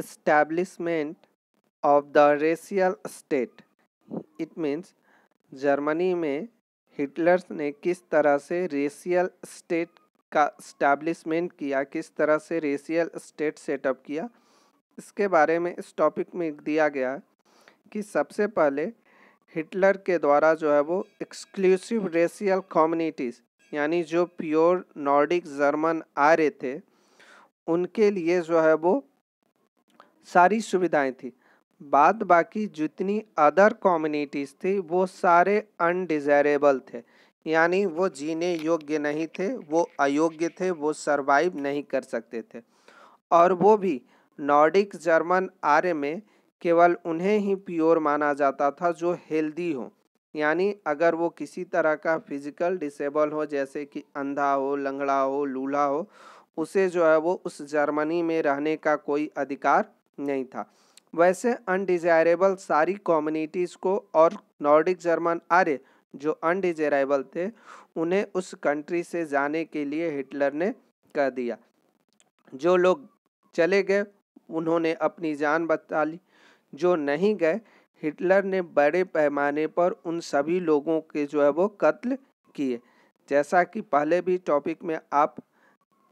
establishment of the racial state it means Germany में Hitlers ने किस तरह से रेशियल स्टेट का स्टैब्लिशमेंट किया किस तरह से रेशियल स्टेट सेटअप किया इसके बारे में इस टॉपिक में दिया गया कि सबसे पहले हिटलर के द्वारा जो है वो एक्सक्लूसिव रेशियल कम्युनिटीज़ यानी जो प्योर नॉर्डिक जर्मन आ रहे थे उनके लिए जो है वो सारी सुविधाएं थी बाद बाकी जितनी अदर कम्युनिटीज़ थी वो सारे अनडिज़ायरेबल थे यानी वो जीने योग्य नहीं थे वो अयोग्य थे वो सरवाइव नहीं कर सकते थे और वो भी नॉर्डिक जर्मन आर्य में केवल उन्हें ही प्योर माना जाता था जो हेल्दी हो यानी अगर वो किसी तरह का फिजिकल डिसेबल हो जैसे कि अंधा हो लंगड़ा हो लूल्हा हो उसे जो है वो उस जर्मनी में रहने का कोई अधिकार नहीं था वैसे अनडिजायरेबल सारी कम्युनिटीज़ को और नॉर्डिक जर्मन आर्य जो अनडिजायरेबल थे उन्हें उस कंट्री से जाने के लिए हिटलर ने कह दिया जो लोग चले गए उन्होंने अपनी जान बचा ली जो नहीं गए हिटलर ने बड़े पैमाने पर उन सभी लोगों के जो है वो कत्ल किए जैसा कि पहले भी टॉपिक में आप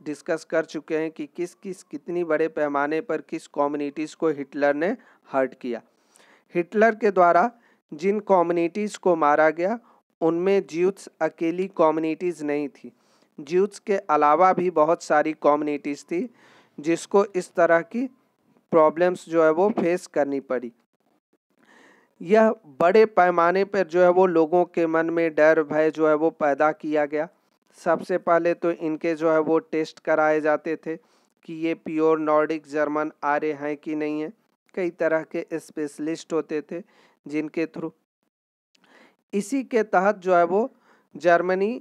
डिस्कस कर चुके हैं कि किस किस कितनी बड़े पैमाने पर किस कम्युनिटीज़ को हिटलर ने हर्ट किया हिटलर के द्वारा जिन कम्युनिटीज़ को मारा गया उनमें ज्यूथ्स अकेली कम्युनिटीज़ नहीं थी ज्यूथ्स के अलावा भी बहुत सारी कम्युनिटीज़ थी जिसको इस तरह की प्रॉब्लम्स जो है वो फेस करनी पड़ी यह बड़े पैमाने पर जो है वो लोगों के मन में डर भय जो है वो पैदा किया गया सबसे पहले तो इनके जो है वो टेस्ट कराए जाते थे कि ये प्योर नॉर्डिक जर्मन आर्य हैं कि नहीं है कई तरह के स्पेशलिस्ट होते थे जिनके थ्रू इसी के तहत जो है वो जर्मनी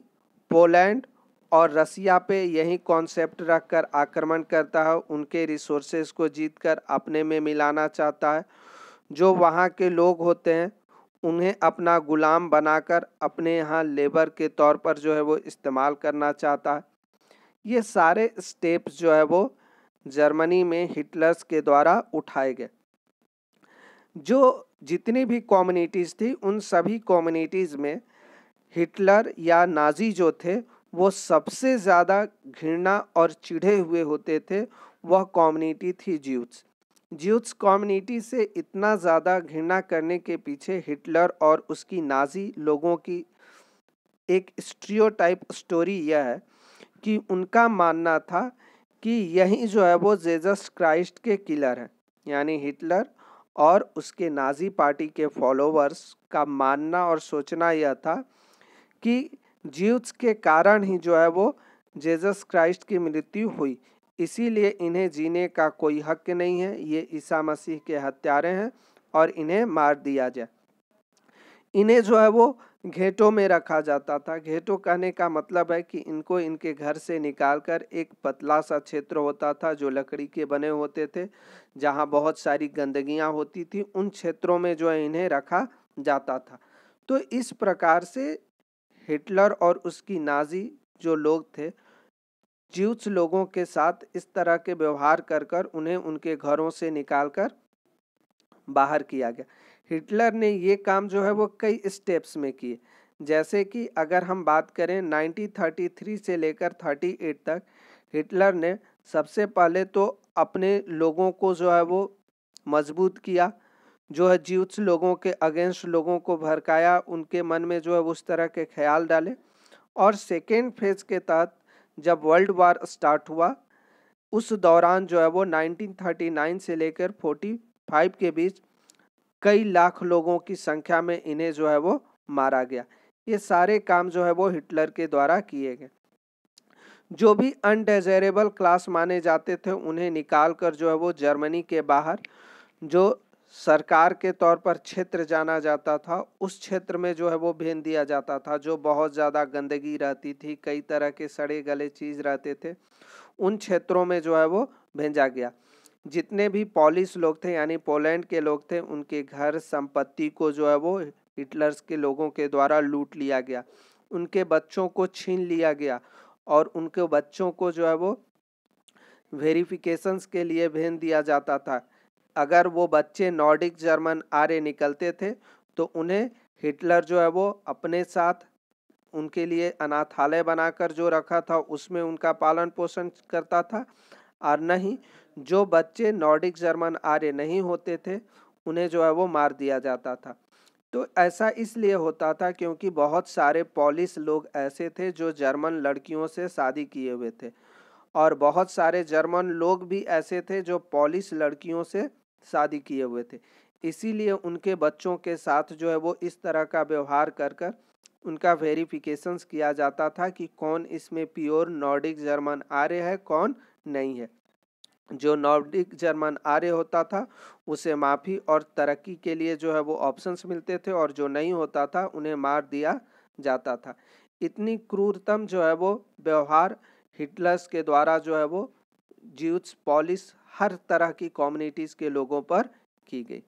पोलैंड और रसिया पे यही कॉन्सेप्ट रखकर आक्रमण करता है उनके रिसोर्सेज को जीतकर अपने में मिलाना चाहता है जो वहाँ के लोग होते हैं उन्हें अपना ग़ुलाम बनाकर अपने यहाँ लेबर के तौर पर जो है वो इस्तेमाल करना चाहता है ये सारे स्टेप्स जो है वो जर्मनी में हिटलर्स के द्वारा उठाए गए जो जितनी भी कम्युनिटीज़ थी उन सभी कम्युनिटीज़ में हिटलर या नाजी जो थे वो सबसे ज़्यादा घृणा और चिढ़े हुए होते थे वह कम्युनिटी थी ज्यूट्स ज्यूट्स कम्युनिटी से इतना ज़्यादा घृणा करने के पीछे हिटलर और उसकी नाजी लोगों की एक स्ट्रियोटाइप स्टोरी यह है कि उनका मानना था कि यही जो है वो जेजस क्राइस्ट के किलर हैं यानी हिटलर और उसके नाजी पार्टी के फॉलोवर्स का मानना और सोचना यह था कि जीव्स के कारण ही जो है वो जेजस क्राइस्ट की मृत्यु हुई इसीलिए इन्हें जीने का कोई हक नहीं है ये ईसा मसीह के हत्यारे हैं और इन्हें मार दिया जाए इन्हें जो है वो घेटों में रखा जाता था घेटों कहने का मतलब है कि इनको इनके घर से निकालकर एक पतला सा क्षेत्र होता था जो लकड़ी के बने होते थे जहाँ बहुत सारी गंदगियाँ होती थी उन क्षेत्रों में जो है इन्हें रखा जाता था तो इस प्रकार से हिटलर और उसकी नाजी जो लोग थे ज्यूस लोगों के साथ इस तरह के व्यवहार कर कर उन्हें उनके घरों से निकाल कर बाहर किया गया हिटलर ने ये काम जो है वो कई स्टेप्स में किए जैसे कि अगर हम बात करें 1933 से लेकर 38 तक हिटलर ने सबसे पहले तो अपने लोगों को जो है वो मजबूत किया जो है जीवस लोगों के अगेंस्ट लोगों को भड़काया उनके मन में जो है उस तरह के ख्याल डाले और सेकेंड फेज के तहत जब वर्ल्ड वार स्टार्ट हुआ उस दौरान जो है वो 1939 से लेकर 45 के बीच कई लाख लोगों की संख्या में इन्हें जो है वो मारा गया ये सारे काम जो है वो हिटलर के द्वारा किए गए जो भी अनडेजरेबल क्लास माने जाते थे उन्हें निकाल कर जो है वो जर्मनी के बाहर जो सरकार के तौर पर क्षेत्र जाना जाता था उस क्षेत्र में जो है वो भेज दिया जाता था जो बहुत ज़्यादा गंदगी रहती थी कई तरह के सड़े गले चीज़ रहते थे उन क्षेत्रों में जो है वो भेजा गया जितने भी पॉलिस लोग थे यानी पोलैंड के लोग थे उनके घर संपत्ति को जो है वो हिटलर्स के लोगों के द्वारा लूट लिया गया उनके बच्चों को छीन लिया गया और उनके बच्चों को जो है वो वेरिफिकेशंस के लिए भेज दिया जाता था अगर वो बच्चे नॉर्डिक जर्मन आर्य निकलते थे तो उन्हें हिटलर जो है वो अपने साथ उनके लिए अनाथालय बनाकर जो रखा था उसमें उनका पालन पोषण करता था और नहीं जो बच्चे नॉर्डिक जर्मन आर्य नहीं होते थे उन्हें जो है वो मार दिया जाता था तो ऐसा इसलिए होता था क्योंकि बहुत सारे पॉलिस लोग ऐसे थे जो जर्मन लड़कियों से शादी किए हुए थे और बहुत सारे जर्मन लोग भी ऐसे थे जो पॉलिस लड़कियों से शादी किए हुए थे इसीलिए उनके बच्चों के साथ जो है वो इस तरह का व्यवहार कर कर उनका वेरिफिकेशन किया जाता था कि कौन इसमें प्योर नॉर्डिक जर्मन आर्य है कौन नहीं है जो नॉर्डिक जर्मन आर्य होता था उसे माफ़ी और तरक्की के लिए जो है वो ऑप्शंस मिलते थे और जो नहीं होता था उन्हें मार दिया जाता था इतनी क्रूरतम जो है वो व्यवहार हिटलर्स के द्वारा जो है वो ज्यूट्स पॉलिस हर तरह की कम्युनिटीज़ के लोगों पर की गई